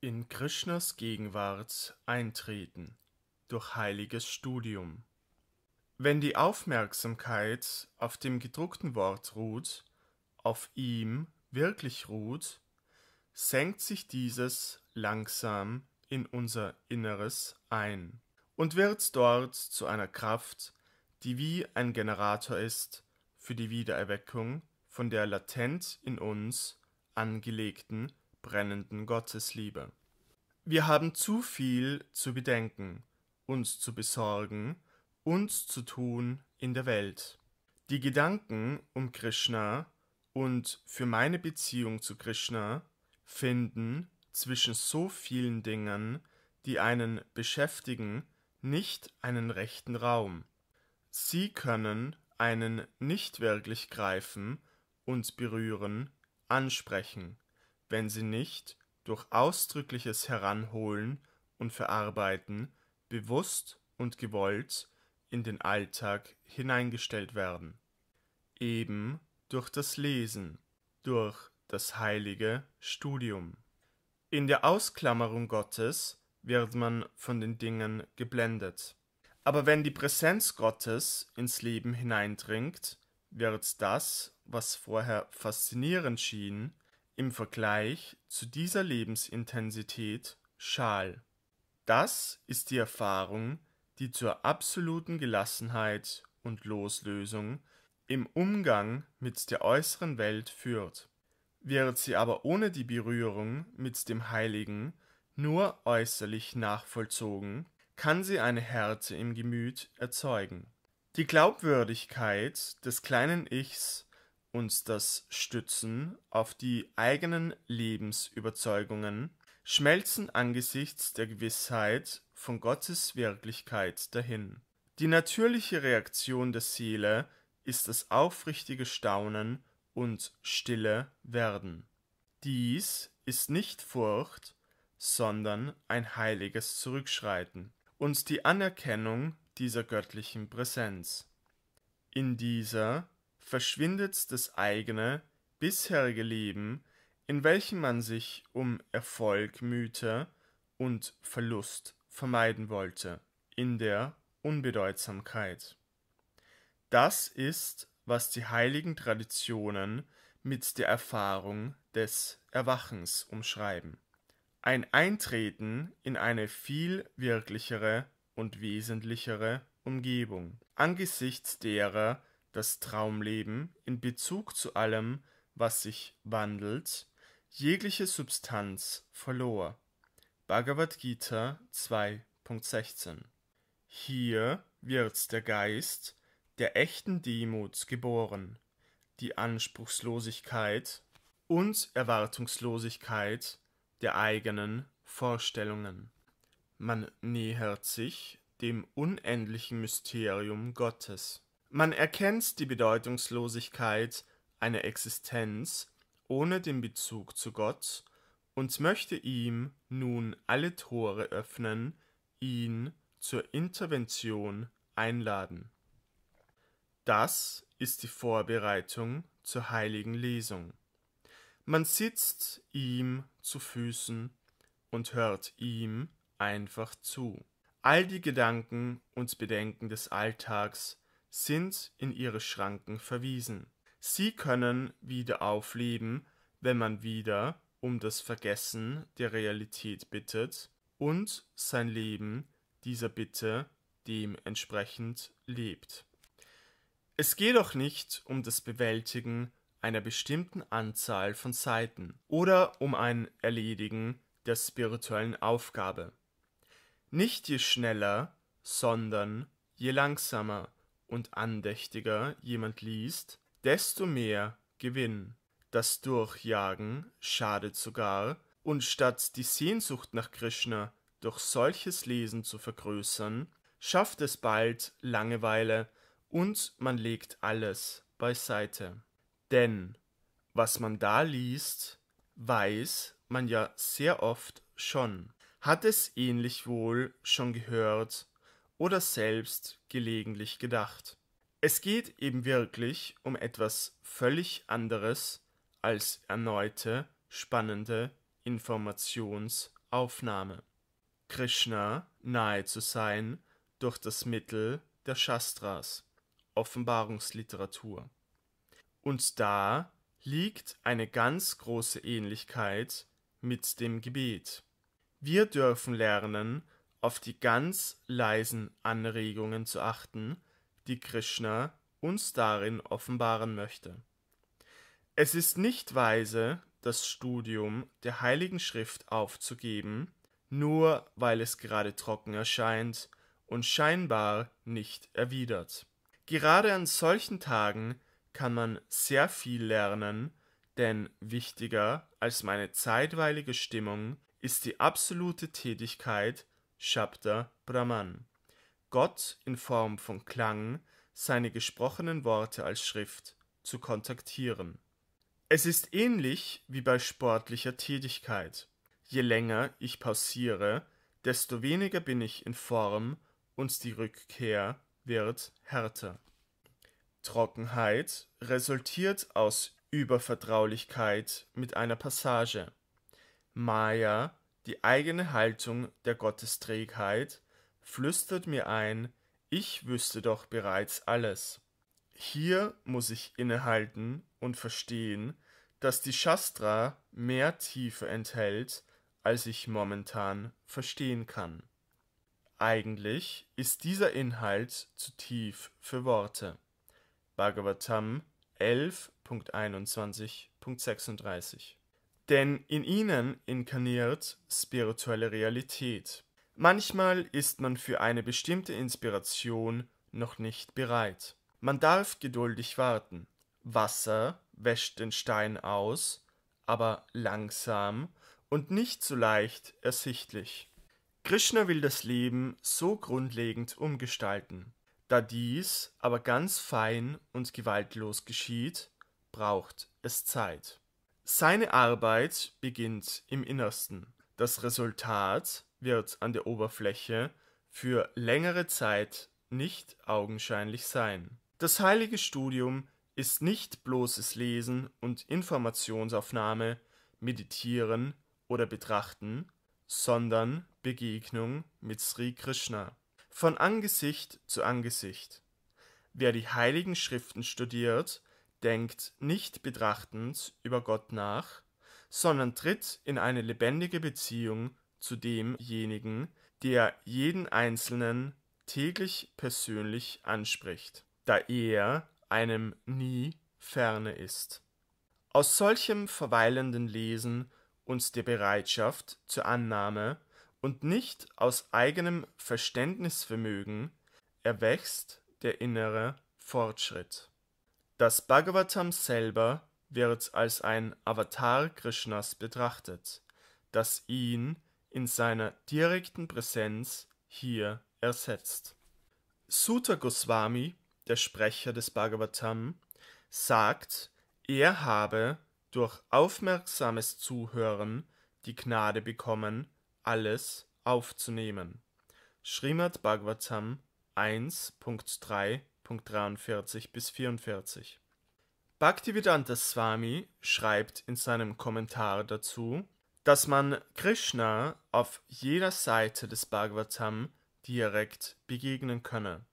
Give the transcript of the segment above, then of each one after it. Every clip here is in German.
in Krishnas Gegenwart eintreten durch heiliges Studium. Wenn die Aufmerksamkeit auf dem gedruckten Wort ruht, auf ihm wirklich ruht, senkt sich dieses langsam in unser Inneres ein und wird dort zu einer Kraft, die wie ein Generator ist für die Wiedererweckung von der latent in uns angelegten brennenden Gottesliebe. Wir haben zu viel zu bedenken, uns zu besorgen, uns zu tun in der Welt. Die Gedanken um Krishna und für meine Beziehung zu Krishna finden zwischen so vielen Dingen, die einen beschäftigen, nicht einen rechten Raum. Sie können einen nicht wirklich greifen und berühren, ansprechen wenn sie nicht durch ausdrückliches Heranholen und Verarbeiten bewusst und gewollt in den Alltag hineingestellt werden. Eben durch das Lesen, durch das heilige Studium. In der Ausklammerung Gottes wird man von den Dingen geblendet. Aber wenn die Präsenz Gottes ins Leben hineindringt, wird das, was vorher faszinierend schien, im Vergleich zu dieser Lebensintensität schal. Das ist die Erfahrung, die zur absoluten Gelassenheit und Loslösung im Umgang mit der äußeren Welt führt, wird sie aber ohne die Berührung mit dem Heiligen nur äußerlich nachvollzogen, kann sie eine Härte im Gemüt erzeugen. Die Glaubwürdigkeit des kleinen Ichs uns das Stützen auf die eigenen Lebensüberzeugungen, schmelzen angesichts der Gewissheit von Gottes Wirklichkeit dahin. Die natürliche Reaktion der Seele ist das aufrichtige Staunen und stille Werden. Dies ist nicht Furcht, sondern ein heiliges Zurückschreiten und die Anerkennung dieser göttlichen Präsenz. In dieser verschwindet das eigene, bisherige Leben, in welchem man sich um Erfolg mühte und Verlust vermeiden wollte, in der Unbedeutsamkeit. Das ist, was die heiligen Traditionen mit der Erfahrung des Erwachens umschreiben. Ein Eintreten in eine viel wirklichere und wesentlichere Umgebung, angesichts derer das Traumleben in Bezug zu allem, was sich wandelt, jegliche Substanz verlor. Bhagavad Gita 2.16 Hier wird der Geist der echten Demut geboren, die Anspruchslosigkeit und Erwartungslosigkeit der eigenen Vorstellungen. Man nähert sich dem unendlichen Mysterium Gottes. Man erkennt die Bedeutungslosigkeit einer Existenz ohne den Bezug zu Gott und möchte ihm nun alle Tore öffnen, ihn zur Intervention einladen. Das ist die Vorbereitung zur heiligen Lesung. Man sitzt ihm zu Füßen und hört ihm einfach zu. All die Gedanken und Bedenken des Alltags sind in ihre Schranken verwiesen. Sie können wieder aufleben, wenn man wieder um das Vergessen der Realität bittet und sein Leben dieser Bitte dementsprechend lebt. Es geht auch nicht um das Bewältigen einer bestimmten Anzahl von Seiten oder um ein Erledigen der spirituellen Aufgabe. Nicht je schneller, sondern je langsamer und andächtiger jemand liest, desto mehr Gewinn. Das Durchjagen schadet sogar, und statt die Sehnsucht nach Krishna durch solches Lesen zu vergrößern, schafft es bald Langeweile und man legt alles beiseite. Denn was man da liest, weiß man ja sehr oft schon, hat es ähnlich wohl schon gehört oder selbst gelegentlich gedacht. Es geht eben wirklich um etwas völlig anderes als erneute, spannende Informationsaufnahme. Krishna nahe zu sein durch das Mittel der Shastras, Offenbarungsliteratur. Und da liegt eine ganz große Ähnlichkeit mit dem Gebet. Wir dürfen lernen, auf die ganz leisen Anregungen zu achten, die Krishna uns darin offenbaren möchte. Es ist nicht weise, das Studium der Heiligen Schrift aufzugeben, nur weil es gerade trocken erscheint und scheinbar nicht erwidert. Gerade an solchen Tagen kann man sehr viel lernen, denn wichtiger als meine zeitweilige Stimmung ist die absolute Tätigkeit Shabda Brahman. Gott in Form von Klang, seine gesprochenen Worte als Schrift zu kontaktieren. Es ist ähnlich wie bei sportlicher Tätigkeit. Je länger ich pausiere, desto weniger bin ich in Form und die Rückkehr wird härter. Trockenheit resultiert aus Übervertraulichkeit mit einer Passage. Maya die eigene Haltung der Gottesträgheit flüstert mir ein, ich wüsste doch bereits alles. Hier muss ich innehalten und verstehen, dass die Shastra mehr Tiefe enthält, als ich momentan verstehen kann. Eigentlich ist dieser Inhalt zu tief für Worte. Bhagavatam 11.21.36 denn in ihnen inkarniert spirituelle Realität. Manchmal ist man für eine bestimmte Inspiration noch nicht bereit. Man darf geduldig warten. Wasser wäscht den Stein aus, aber langsam und nicht so leicht ersichtlich. Krishna will das Leben so grundlegend umgestalten. Da dies aber ganz fein und gewaltlos geschieht, braucht es Zeit. Seine Arbeit beginnt im Innersten. Das Resultat wird an der Oberfläche für längere Zeit nicht augenscheinlich sein. Das heilige Studium ist nicht bloßes Lesen und Informationsaufnahme, Meditieren oder Betrachten, sondern Begegnung mit Sri Krishna. Von Angesicht zu Angesicht. Wer die heiligen Schriften studiert, denkt nicht betrachtend über Gott nach, sondern tritt in eine lebendige Beziehung zu demjenigen, der jeden Einzelnen täglich persönlich anspricht, da er einem nie ferne ist. Aus solchem verweilenden Lesen und der Bereitschaft zur Annahme und nicht aus eigenem Verständnisvermögen erwächst der innere Fortschritt. Das Bhagavatam selber wird als ein Avatar Krishnas betrachtet, das ihn in seiner direkten Präsenz hier ersetzt. Sutta Goswami, der Sprecher des Bhagavatam, sagt, er habe durch aufmerksames Zuhören die Gnade bekommen, alles aufzunehmen. Srimad Bhagavatam 1.3 43 bis 44. Bhaktivedanta Swami schreibt in seinem Kommentar dazu, dass man Krishna auf jeder Seite des Bhagavatam direkt begegnen könne.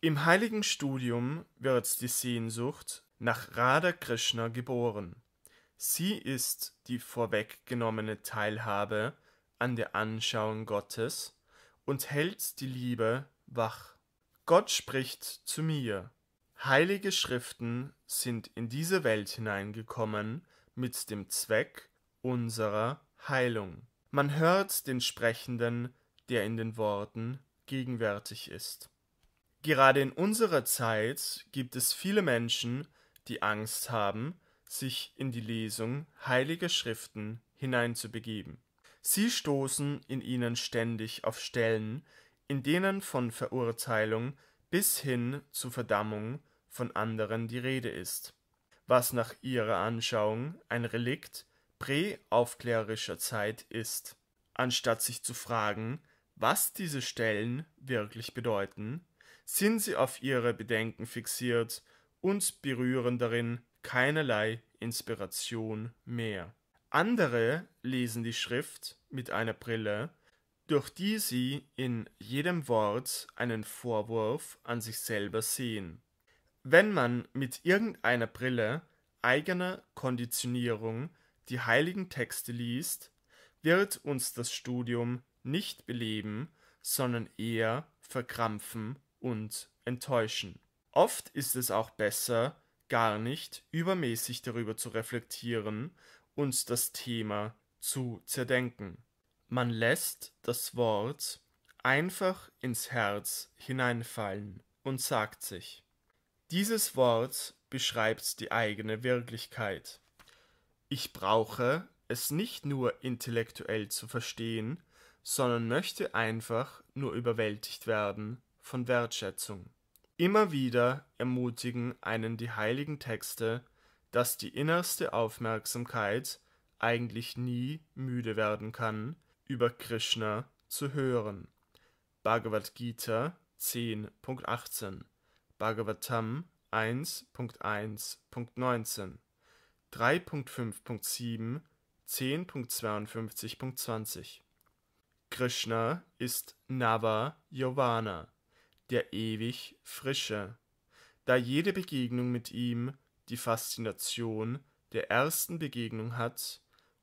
Im heiligen Studium wird die Sehnsucht nach Radha Krishna geboren. Sie ist die vorweggenommene Teilhabe an der Anschauung Gottes und hält die Liebe wach. Gott spricht zu mir. Heilige Schriften sind in diese Welt hineingekommen mit dem Zweck unserer Heilung. Man hört den Sprechenden, der in den Worten gegenwärtig ist. Gerade in unserer Zeit gibt es viele Menschen, die Angst haben, sich in die Lesung heiliger Schriften hineinzubegeben. Sie stoßen in ihnen ständig auf Stellen, in denen von Verurteilung bis hin zu Verdammung von anderen die Rede ist, was nach ihrer Anschauung ein Relikt präaufklärerischer Zeit ist. Anstatt sich zu fragen, was diese Stellen wirklich bedeuten, sind sie auf ihre Bedenken fixiert und berühren darin keinerlei Inspiration mehr. Andere lesen die Schrift mit einer Brille durch die sie in jedem Wort einen Vorwurf an sich selber sehen. Wenn man mit irgendeiner Brille eigener Konditionierung die heiligen Texte liest, wird uns das Studium nicht beleben, sondern eher verkrampfen und enttäuschen. Oft ist es auch besser, gar nicht übermäßig darüber zu reflektieren und das Thema zu zerdenken. Man lässt das Wort einfach ins Herz hineinfallen und sagt sich, dieses Wort beschreibt die eigene Wirklichkeit. Ich brauche es nicht nur intellektuell zu verstehen, sondern möchte einfach nur überwältigt werden von Wertschätzung. Immer wieder ermutigen einen die heiligen Texte, dass die innerste Aufmerksamkeit eigentlich nie müde werden kann, über Krishna zu hören. Bhagavad Gita 10.18, Bhagavatam 1.1.19, 3.5.7, 10.52.20. Krishna ist Nava Yovana, der ewig Frische, da jede Begegnung mit ihm die Faszination der ersten Begegnung hat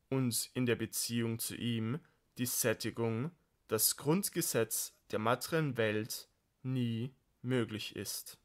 und in der Beziehung zu ihm die Sättigung, das Grundgesetz der materiellen Welt, nie möglich ist